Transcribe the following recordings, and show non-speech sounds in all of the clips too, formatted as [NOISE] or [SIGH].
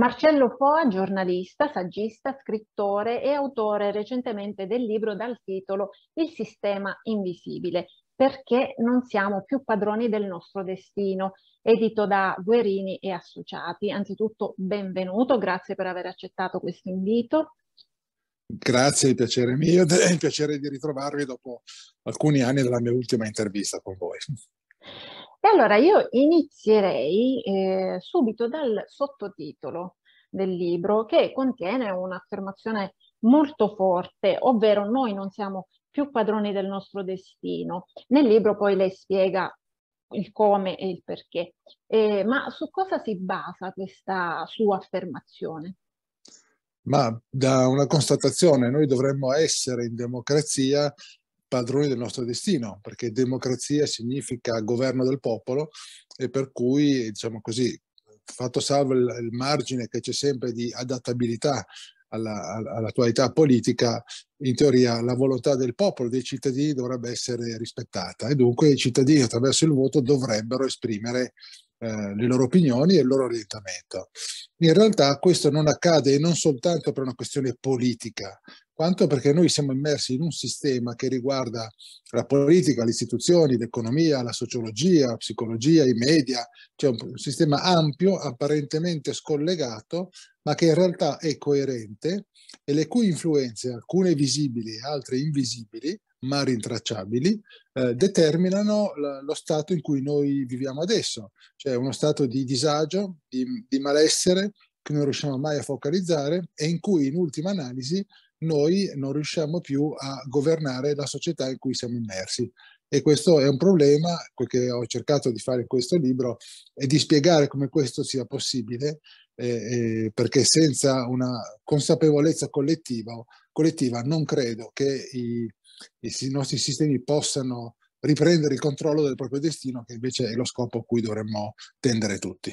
Marcello Foa, giornalista, saggista, scrittore e autore recentemente del libro dal titolo Il sistema invisibile, perché non siamo più padroni del nostro destino, edito da Guerini e Associati. Anzitutto benvenuto, grazie per aver accettato questo invito. Grazie, è piacere mio, è [LAUGHS] un piacere di ritrovarvi dopo alcuni anni dalla mia ultima intervista con voi. E allora io inizierei eh, subito dal sottotitolo del libro che contiene un'affermazione molto forte, ovvero noi non siamo più padroni del nostro destino. Nel libro poi lei spiega il come e il perché, eh, ma su cosa si basa questa sua affermazione? Ma da una constatazione, noi dovremmo essere in democrazia padroni del nostro destino, perché democrazia significa governo del popolo e per cui, diciamo così, fatto salvo il, il margine che c'è sempre di adattabilità all'attualità politica, in teoria la volontà del popolo, dei cittadini dovrebbe essere rispettata e dunque i cittadini attraverso il voto dovrebbero esprimere eh, le loro opinioni e il loro orientamento. In realtà questo non accade e non soltanto per una questione politica, quanto perché noi siamo immersi in un sistema che riguarda la politica, le istituzioni, l'economia, la sociologia, la psicologia, i media, cioè un sistema ampio, apparentemente scollegato, ma che in realtà è coerente e le cui influenze, alcune visibili e altre invisibili, ma rintracciabili, eh, determinano la, lo stato in cui noi viviamo adesso, cioè uno stato di disagio, di, di malessere che non riusciamo mai a focalizzare e in cui in ultima analisi noi non riusciamo più a governare la società in cui siamo immersi. E questo è un problema, quel che ho cercato di fare in questo libro è di spiegare come questo sia possibile, eh, eh, perché senza una consapevolezza collettiva, collettiva non credo che i, i nostri sistemi possano riprendere il controllo del proprio destino, che invece è lo scopo a cui dovremmo tendere tutti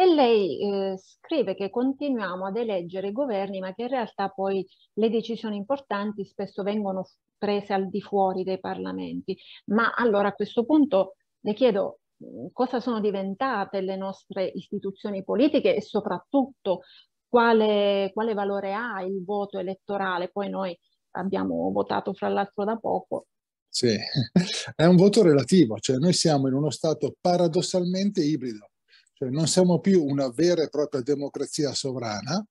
e lei eh, scrive che continuiamo ad eleggere i governi ma che in realtà poi le decisioni importanti spesso vengono prese al di fuori dei parlamenti. Ma allora a questo punto le chiedo mm, cosa sono diventate le nostre istituzioni politiche e soprattutto quale, quale valore ha il voto elettorale. Poi noi abbiamo votato fra l'altro da poco sì, [LAUGHS] è un voto relativo, cioè noi siamo in uno stato paradossalmente ibrido, cioè non siamo più una vera e propria democrazia sovrana,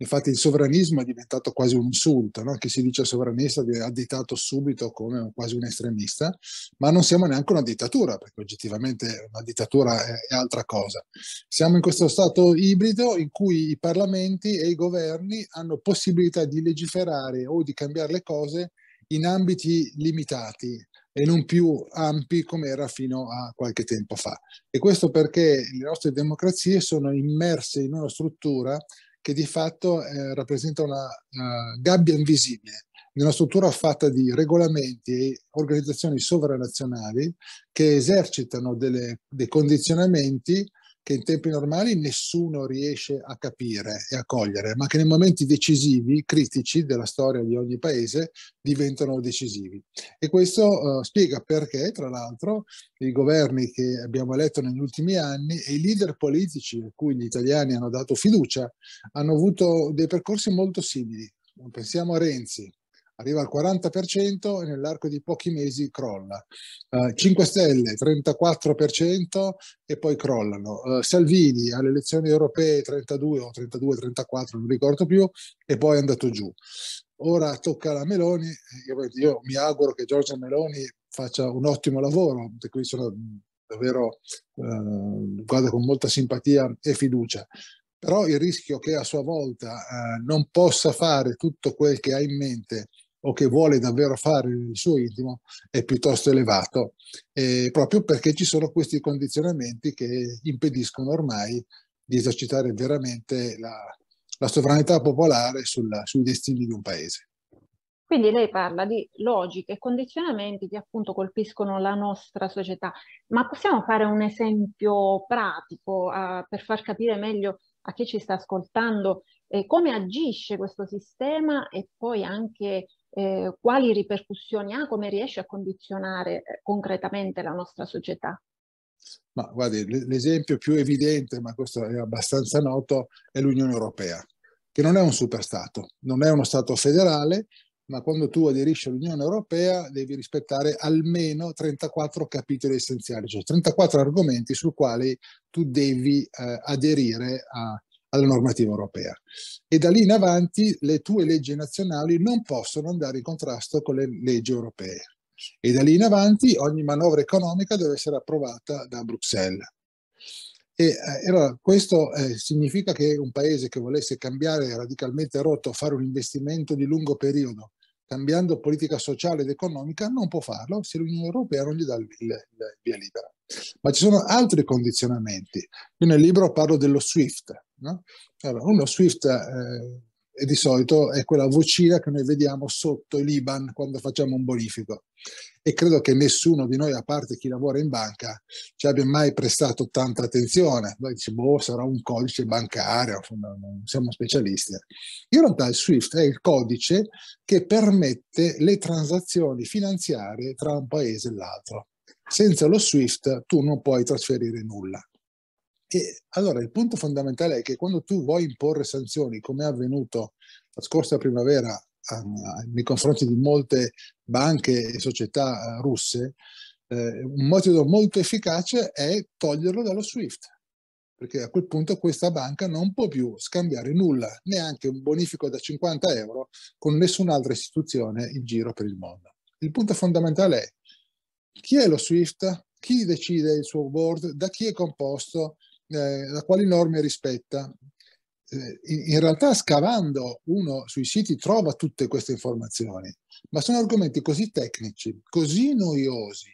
Infatti il sovranismo è diventato quasi un insulto, no? chi si dice sovranista viene additato subito come quasi un estremista, ma non siamo neanche una dittatura, perché oggettivamente una dittatura è, è altra cosa. Siamo in questo stato ibrido in cui i parlamenti e i governi hanno possibilità di legiferare o di cambiare le cose in ambiti limitati, e non più ampi come era fino a qualche tempo fa. E questo perché le nostre democrazie sono immerse in una struttura che di fatto eh, rappresenta una uh, gabbia invisibile, una struttura fatta di regolamenti e organizzazioni sovranazionali che esercitano delle, dei condizionamenti che in tempi normali nessuno riesce a capire e a cogliere, ma che nei momenti decisivi, critici della storia di ogni paese, diventano decisivi. E questo uh, spiega perché, tra l'altro, i governi che abbiamo eletto negli ultimi anni e i leader politici a cui gli italiani hanno dato fiducia hanno avuto dei percorsi molto simili. Pensiamo a Renzi, arriva al 40% e nell'arco di pochi mesi crolla. Uh, eh, 5 Stelle 34% e poi crollano. Uh, Salvini alle elezioni europee 32 o 32, 34, non ricordo più, e poi è andato giù. Ora tocca alla Meloni, eh, io, io mi auguro che Giorgia Meloni faccia un ottimo lavoro, di cui sono davvero, uh, guardo con molta simpatia e fiducia però il rischio che a sua volta eh, non possa fare tutto quel che ha in mente o che vuole davvero fare nel suo intimo è piuttosto elevato, eh, proprio perché ci sono questi condizionamenti che impediscono ormai di esercitare veramente la, la sovranità popolare sulla, sui destini di un paese. Quindi lei parla di logiche e condizionamenti che appunto colpiscono la nostra società, ma possiamo fare un esempio pratico uh, per far capire meglio a chi ci sta ascoltando eh, come agisce questo sistema e poi anche eh, quali ripercussioni ha, come riesce a condizionare eh, concretamente la nostra società? Ma guardi, l'esempio più evidente, ma questo è abbastanza noto, è l'Unione Europea, che non è un superstato, non è uno Stato federale, ma quando tu aderisci all'Unione Europea devi rispettare almeno 34 capitoli essenziali, cioè 34 argomenti sui quali tu devi eh, aderire a, alla normativa europea. E da lì in avanti le tue leggi nazionali non possono andare in contrasto con le leggi europee. E da lì in avanti ogni manovra economica deve essere approvata da Bruxelles. E eh, allora, questo eh, significa che un paese che volesse cambiare radicalmente rotto, fare un investimento di lungo periodo, cambiando politica sociale ed economica, non può farlo se l'Unione Europea non gli dà il, il, il via libera. Ma ci sono altri condizionamenti. Io nel libro parlo dello Swift. No? Allora, uno Swift eh, e di solito è quella vocina che noi vediamo sotto i Liban quando facciamo un bonifico. E credo che nessuno di noi, a parte chi lavora in banca, ci abbia mai prestato tanta attenzione. Noi diciamo, boh, sarà un codice bancario, non siamo specialisti. In realtà il SWIFT è il codice che permette le transazioni finanziarie tra un paese e l'altro senza lo SWIFT tu non puoi trasferire nulla. E allora il punto fondamentale è che quando tu vuoi imporre sanzioni, come è avvenuto la scorsa primavera um, nei confronti di molte banche e società eh, russe, eh, un metodo molto efficace è toglierlo dallo SWIFT, perché a quel punto questa banca non può più scambiare nulla, neanche un bonifico da 50 euro con nessun'altra istituzione in giro per il mondo. Il punto fondamentale è chi è lo SWIFT? Chi decide il suo board? Da chi è composto? Eh, da quali norme rispetta? Eh, in realtà scavando uno sui siti trova tutte queste informazioni, ma sono argomenti così tecnici, così noiosi,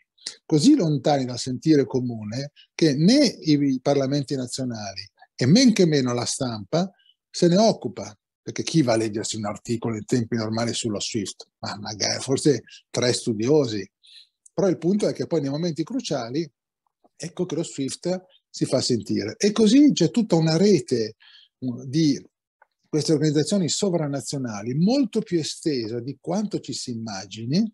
così lontani dal sentire comune che né i parlamenti nazionali e men che meno la stampa se ne occupa. Perché chi va a leggersi un articolo in tempi normali sullo SWIFT? Ma magari forse tre studiosi, però il punto è che poi nei momenti cruciali, ecco che lo Swift si fa sentire. E così c'è tutta una rete uh, di queste organizzazioni sovranazionali molto più estesa di quanto ci si immagini.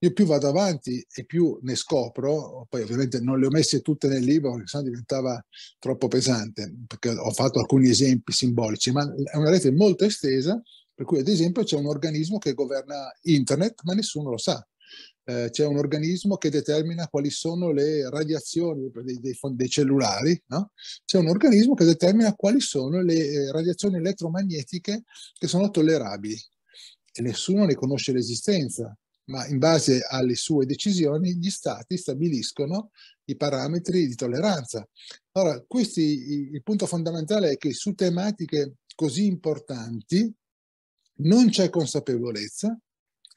Io più vado avanti e più ne scopro, poi ovviamente non le ho messe tutte nel libro perché sennò diventava troppo pesante, perché ho fatto alcuni esempi simbolici, ma è una rete molto estesa, per cui ad esempio c'è un organismo che governa internet ma nessuno lo sa eh, c'è un organismo che determina quali sono le radiazioni dei, dei, dei cellulari, no? c'è un organismo che determina quali sono le eh, radiazioni elettromagnetiche che sono tollerabili e nessuno ne conosce l'esistenza, ma in base alle sue decisioni gli stati stabiliscono i parametri di tolleranza. Ora, questi, il punto fondamentale è che su tematiche così importanti non c'è consapevolezza,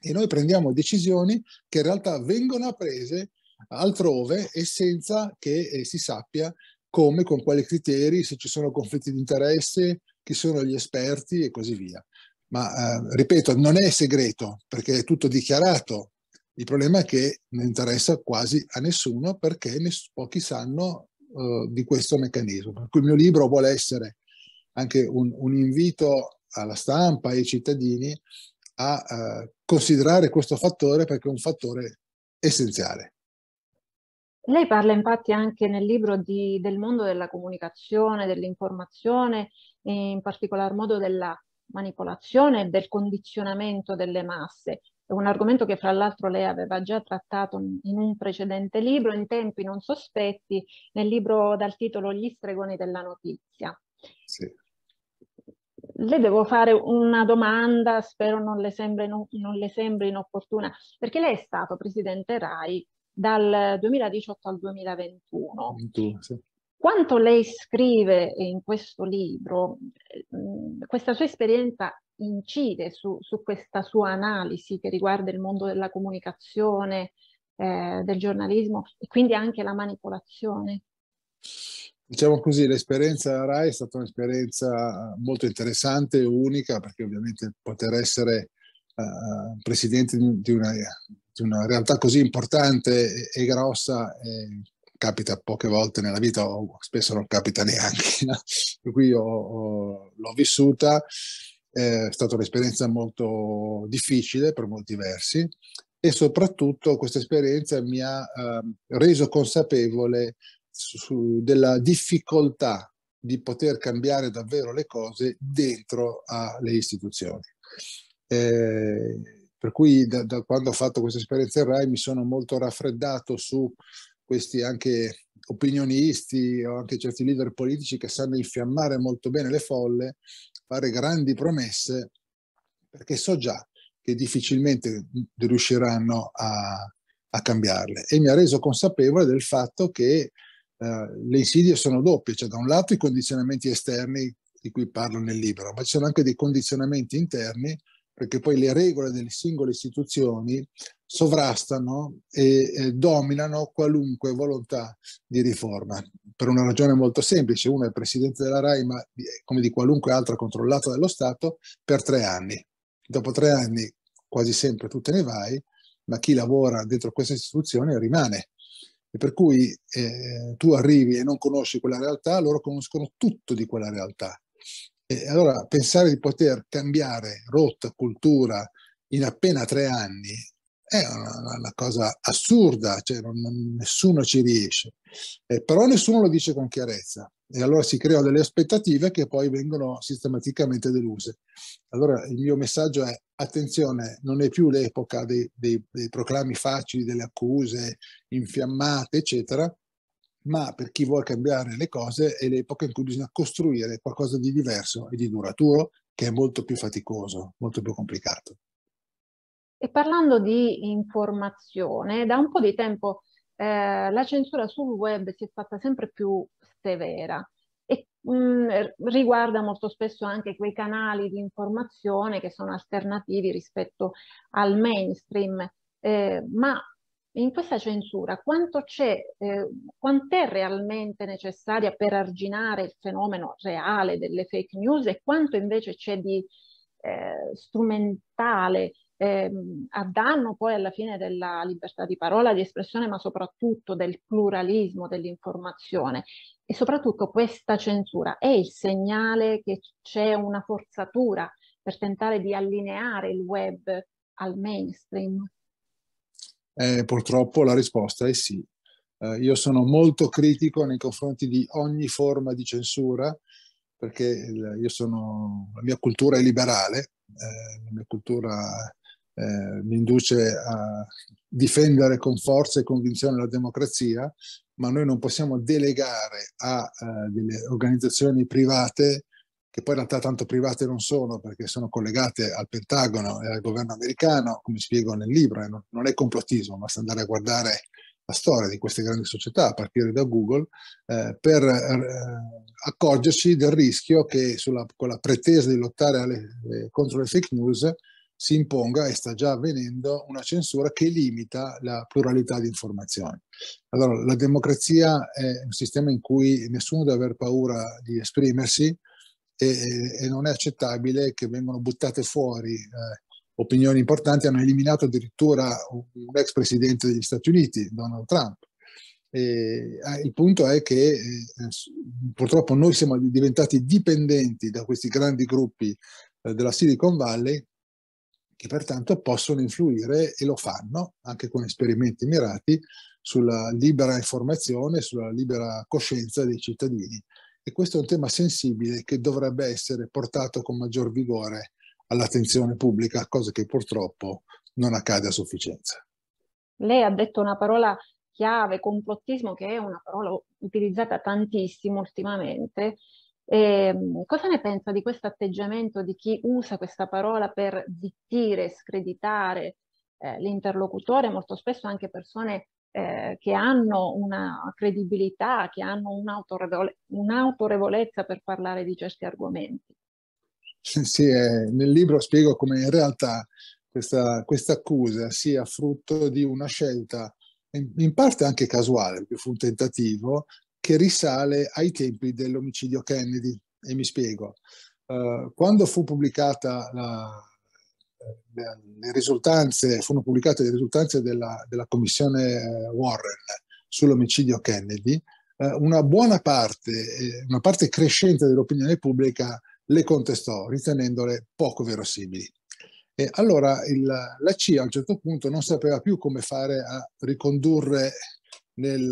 e noi prendiamo decisioni che in realtà vengono prese altrove e senza che eh, si sappia come, con quali criteri, se ci sono conflitti di interesse, chi sono gli esperti e così via. Ma eh, ripeto, non è segreto perché è tutto dichiarato. Il problema è che non interessa quasi a nessuno perché ness- pochi sanno eh, di questo meccanismo. Per cui il mio libro vuole essere anche un, un invito alla stampa e ai cittadini a eh, considerare questo fattore perché è un fattore essenziale. Lei parla infatti anche nel libro di, del mondo della comunicazione, dell'informazione in particolar modo della manipolazione e del condizionamento delle masse. È un argomento che fra l'altro lei aveva già trattato in un precedente libro, in tempi non sospetti, nel libro dal titolo Gli stregoni della notizia. Sì le devo fare una domanda, spero non le, sembri, non, non le sembri inopportuna, perché lei è stato presidente RAI dal 2018 al 2021. 21, sì. Quanto lei scrive in questo libro, eh, questa sua esperienza incide su, su questa sua analisi che riguarda il mondo della comunicazione, eh, del giornalismo e quindi anche la manipolazione? Diciamo così, l'esperienza RAI è stata un'esperienza eh, molto interessante e unica perché ovviamente poter essere uh, presidente di una, di una, realtà così importante e, e grossa eh, capita poche volte nella vita o spesso non capita neanche. [LAUGHS] Per cui io, l'ho vissuta, è stata un'esperienza molto difficile per molti versi e soprattutto questa esperienza mi ha uh, reso consapevole su, della difficoltà di poter cambiare davvero le cose dentro alle istituzioni. Eh, per cui da, da, quando ho fatto questa esperienza in RAI mi sono molto raffreddato su questi anche opinionisti o anche certi leader politici che sanno infiammare molto bene le folle, fare grandi promesse, perché so già che difficilmente riusciranno a, a cambiarle. E mi ha reso consapevole del fatto che eh, le insidie sono doppie, cioè da un lato i condizionamenti esterni di cui parlo nel libro, ma ci sono anche dei condizionamenti interni perché poi le regole delle singole istituzioni sovrastano e, e dominano qualunque volontà di riforma, per una ragione molto semplice, uno è presidente della RAI, ma come di qualunque altra controllata dallo Stato, per tre anni. Dopo tre anni quasi sempre tu te ne vai, ma chi lavora dentro questa istituzione rimane e per cui eh, tu arrivi e non conosci quella realtà, loro conoscono tutto di quella realtà. E allora pensare di poter cambiare rotta, cultura in appena tre anni è una, una, una cosa assurda, cioè non, nessuno ci riesce, eh, però nessuno lo dice con chiarezza e allora si creano delle aspettative che poi vengono sistematicamente deluse. Allora il mio messaggio è attenzione, non è più l'epoca dei, dei, dei proclami facili, delle accuse infiammate, eccetera, ma per chi vuole cambiare le cose è l'epoca in cui bisogna costruire qualcosa di diverso e di duraturo, che è molto più faticoso, molto più complicato. E parlando di informazione, da un po' di tempo eh, la censura sul web si è fatta sempre più severa e mh, mm, riguarda molto spesso anche quei canali di informazione che sono alternativi rispetto al mainstream. Eh, ma in questa censura quanto c'è, eh, quant'è realmente necessaria per arginare il fenomeno reale delle fake news e quanto invece c'è di eh, strumentale ehm, a danno poi alla fine della libertà di parola, di espressione, ma soprattutto del pluralismo dell'informazione. E soprattutto questa censura è il segnale che c'è una forzatura per tentare di allineare il web al mainstream? Eh, purtroppo la risposta è sì. Eh, io sono molto critico nei confronti di ogni forma di censura perché il, sono, la mia cultura è liberale, eh, la mia cultura eh, mi induce a difendere con forza e convinzione la democrazia, ma noi non possiamo delegare a, a eh, delle organizzazioni private che poi in realtà tanto private non sono perché sono collegate al Pentagono e al governo americano, come spiego nel libro, non, non è complottismo, basta andare a guardare la storia di queste grandi società a partire da Google, eh, per eh, accorgerci del rischio che sulla, con la pretesa di lottare alle, eh, contro le fake news si imponga e sta già avvenendo una censura che limita la pluralità di informazioni. Allora, la democrazia è un sistema in cui nessuno deve aver paura di esprimersi e, e non è accettabile che vengano buttate fuori eh, opinioni importanti. Hanno eliminato addirittura un ex presidente degli Stati Uniti, Donald Trump. E, ah, il punto è che eh, purtroppo noi siamo diventati dipendenti da questi grandi gruppi eh, della Silicon Valley che pertanto possono influire e lo fanno anche con esperimenti mirati sulla libera informazione, sulla libera coscienza dei cittadini. E questo è un tema sensibile che dovrebbe essere portato con maggior vigore all'attenzione pubblica, cosa che purtroppo non accade a sufficienza. Lei ha detto una parola chiave, complottismo, che è una parola utilizzata tantissimo ultimamente, e ehm, cosa ne pensa di questo atteggiamento di chi usa questa parola per zittire, screditare eh, l'interlocutore, molto spesso anche persone eh, che hanno una credibilità, che hanno un'autorevole, un'autorevolezza per parlare di certi argomenti? Sì, eh, nel libro spiego come in realtà questa, questa accusa sia frutto di una scelta in, parte anche casuale, perché fu un tentativo che risale ai tempi dell'omicidio Kennedy. E mi spiego. Uh, quando fu pubblicata la, le, eh, le, risultanze, furono pubblicate le risultanze della, della commissione eh, Warren sull'omicidio Kennedy, uh, una buona parte, una parte crescente dell'opinione pubblica le contestò, ritenendole poco verosimili. E allora il, la CIA a un certo punto non sapeva più come fare a ricondurre nel,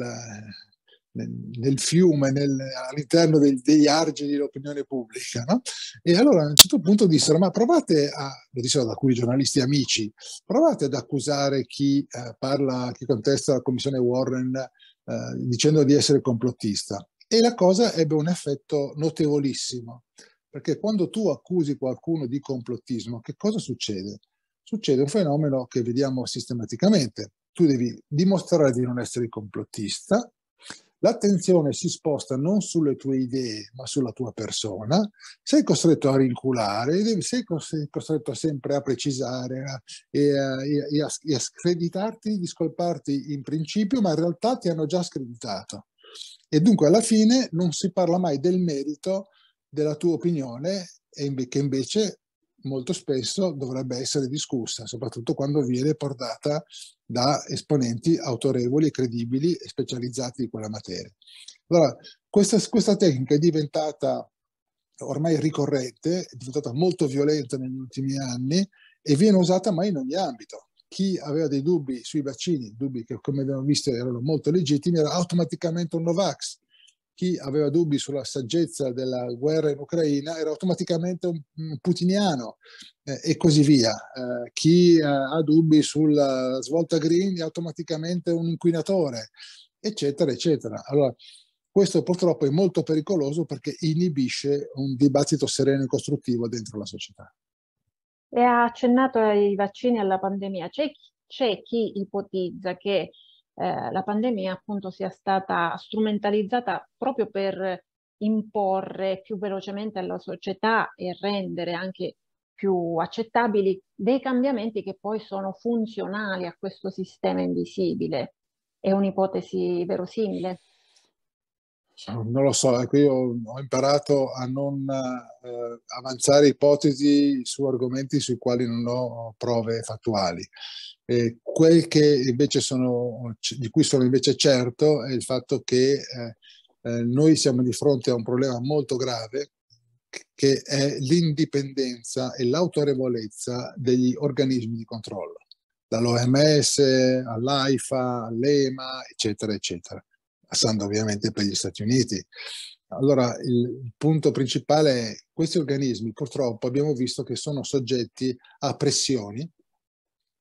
nel fiume, nel, all'interno del, degli argini dell'opinione pubblica. No? E allora a un certo punto dissero, ma provate a, lo dissero ad alcuni giornalisti amici, provate ad accusare chi eh, parla, chi contesta la commissione Warren eh, dicendo di essere complottista. E la cosa ebbe un effetto notevolissimo, perché quando tu accusi qualcuno di complottismo, che cosa succede? Succede un fenomeno che vediamo sistematicamente. Tu devi dimostrare di non essere complottista, l'attenzione si sposta non sulle tue idee, ma sulla tua persona, sei costretto a rinculare, sei costretto sempre a precisare a, e, a, e, a, e a screditarti, di in principio, ma in realtà ti hanno già screditato. E dunque alla fine non si parla mai del merito della tua opinione, che invece molto spesso dovrebbe essere discussa, soprattutto quando viene portata da esponenti autorevoli, credibili e specializzati in quella materia. Allora, questa, questa tecnica è diventata ormai ricorrente, è diventata molto violenta negli ultimi anni e viene usata mai in ogni ambito. Chi aveva dei dubbi sui vaccini, dubbi che come abbiamo visto erano molto legittimi, era automaticamente un Novax chi aveva dubbi sulla saggezza della guerra in Ucraina era automaticamente un, putiniano eh, e così via. Eh, chi eh, ha dubbi sulla svolta green è automaticamente un inquinatore, eccetera, eccetera. Allora, questo purtroppo è molto pericoloso perché inibisce un dibattito sereno e costruttivo dentro la società. E ha accennato ai vaccini e alla pandemia. C'è chi, c'è chi ipotizza che eh, la pandemia appunto sia stata strumentalizzata proprio per imporre più velocemente alla società e rendere anche più accettabili dei cambiamenti che poi sono funzionali a questo sistema invisibile. È un'ipotesi verosimile? non lo so, ecco, io ho imparato a non eh, avanzare ipotesi su argomenti sui quali non ho prove fattuali. E quel sono, di cui sono invece certo è il fatto che eh, eh noi siamo di fronte a un problema molto grave che è l'indipendenza e l'autorevolezza degli organismi di controllo, dall'OMS all'AIFA, all'EMA, eccetera, eccetera passando ovviamente per gli Stati Uniti. Allora, il punto principale è che questi organismi purtroppo abbiamo visto che sono soggetti a pressioni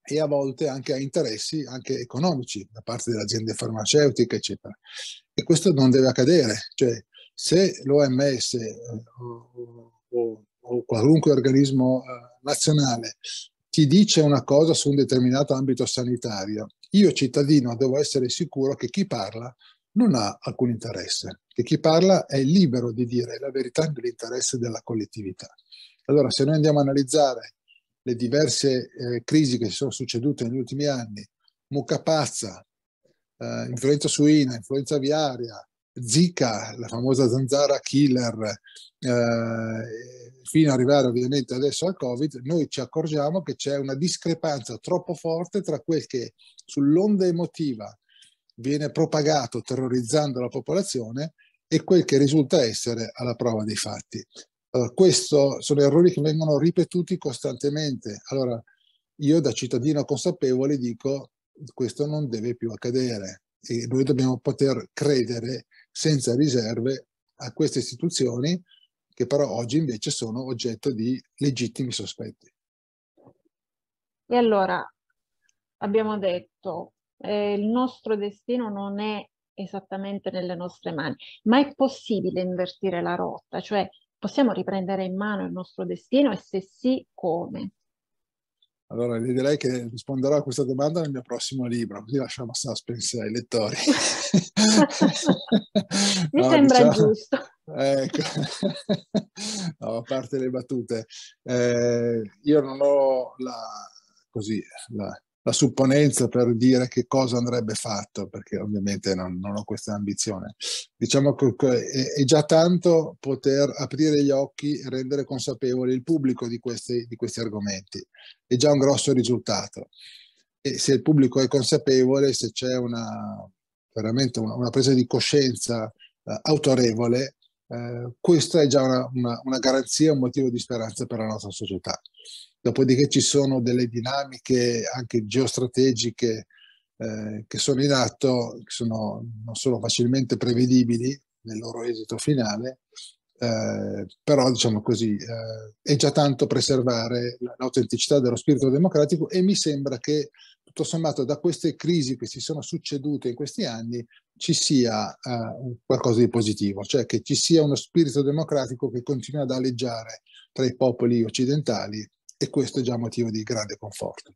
e a volte anche a interessi anche economici da parte delle aziende farmaceutiche, eccetera. E questo non deve accadere, cioè se l'OMS eh, o, o, o qualunque organismo eh, nazionale ti dice una cosa su un determinato ambito sanitario, io cittadino devo essere sicuro che chi parla non ha alcun interesse, che chi parla è libero di dire la verità nell'interesse della collettività. Allora, se noi andiamo a analizzare le diverse eh, crisi che si sono succedute negli ultimi anni, mucca pazza, eh, influenza suina, influenza aviaria, Zika, la famosa zanzara killer, eh, fino ad arrivare ovviamente adesso al Covid, noi ci accorgiamo che c'è una discrepanza troppo forte tra quel che sull'onda emotiva viene propagato terrorizzando la popolazione e quel che risulta essere alla prova dei fatti. Allora, questi sono errori che vengono ripetuti costantemente. Allora, io da cittadino consapevole dico questo non deve più accadere e noi dobbiamo poter credere senza riserve a queste istituzioni che però oggi invece sono oggetto di legittimi sospetti. E allora abbiamo detto eh, il nostro destino non è esattamente nelle nostre mani, ma è possibile invertire la rotta, cioè possiamo riprendere in mano il nostro destino e se sì, come? Allora, le direi che risponderò a questa domanda nel mio prossimo libro, così lasciamo suspense ai lettori. [LAUGHS] Mi no, sembra diciamo, giusto. Ecco, no, a parte le battute, eh, io non ho la, così, la, la supponenza per dire che cosa andrebbe fatto, perché ovviamente non, non ho questa ambizione. Diciamo che è, già tanto poter aprire gli occhi e rendere consapevole il pubblico di questi, di questi argomenti, è già un grosso risultato. E se il pubblico è consapevole, se c'è una, veramente una, una presa di coscienza eh, autorevole, eh, questa è già una, una, una, garanzia, un motivo di speranza per la nostra società. Dopodiché ci sono delle dinamiche anche geostrategiche eh, che sono in atto, che sono, non sono facilmente prevedibili nel loro esito finale, eh, però diciamo così, eh, è già tanto preservare l'autenticità dello spirito democratico e mi sembra che tutto sommato da queste crisi che si sono succedute in questi anni ci sia eh, qualcosa di positivo, cioè che ci sia uno spirito democratico che continua ad aleggiare tra i popoli occidentali e questo è già motivo di grande conforto.